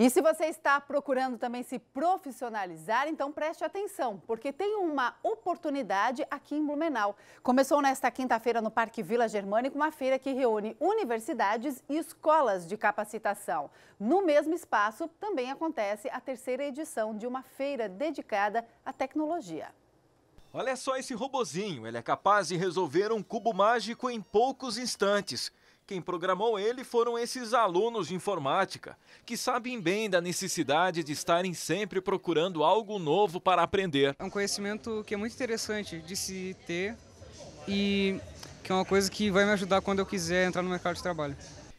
E se você está procurando também se profissionalizar, então preste atenção, porque tem uma oportunidade aqui em Blumenau. Começou nesta quinta-feira no Parque Vila Germânica uma feira que reúne universidades e escolas de capacitação. No mesmo espaço também acontece a terceira edição de uma feira dedicada à tecnologia. Olha só esse robozinho, ele é capaz de resolver um cubo mágico em poucos instantes. Quem programou ele foram esses alunos de informática, que sabem bem da necessidade de estarem sempre procurando algo novo para aprender. É um conhecimento que é muito interessante de se ter e que é uma coisa que vai me ajudar quando eu quiser entrar no mercado de trabalho.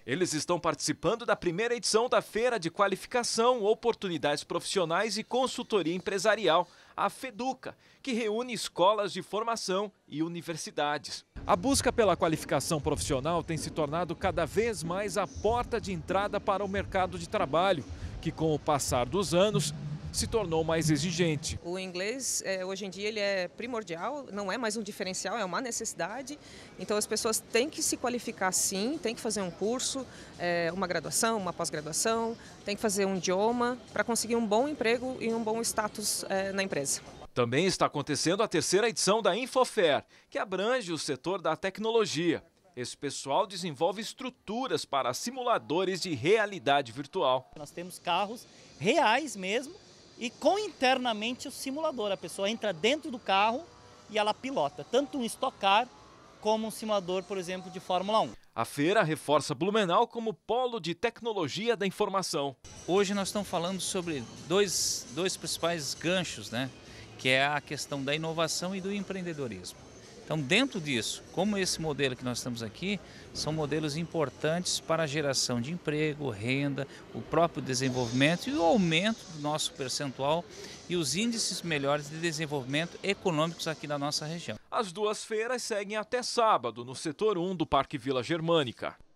Eles estão participando da primeira edição da Feira de Qualificação, Oportunidades Profissionais e Consultoria Empresarial, a FEDUCA, que reúne escolas de formação e universidades. A busca pela qualificação profissional tem se tornado cada vez mais a porta de entrada para o mercado de trabalho, que com o passar dos anos se tornou mais exigente. O inglês, é, hoje em dia, ele é primordial, não é mais um diferencial, é uma necessidade. Então, as pessoas têm que se qualificar sim, têm que fazer um curso, é, uma graduação, uma pós-graduação, têm que fazer um idioma para conseguir um bom emprego e um bom status é, na empresa. Também está acontecendo a terceira edição da Infofair, que abrange o setor da tecnologia. Esse pessoal desenvolve estruturas para simuladores de realidade virtual. Nós temos carros reais mesmo, e com internamente o simulador. A pessoa entra dentro do carro e ela pilota, tanto um Stock Car como um simulador, por exemplo, de Fórmula 1. A feira reforça Blumenau como polo de tecnologia da informação. Hoje nós estamos falando sobre dois, dois principais ganchos, né? que é a questão da inovação e do empreendedorismo. Então, dentro disso, como esse modelo que nós estamos aqui, são modelos importantes para a geração de emprego, renda, o próprio desenvolvimento e o aumento do nosso percentual e os índices melhores de desenvolvimento econômicos aqui na nossa região. As duas feiras seguem até sábado no setor 1 do Parque Vila Germânica.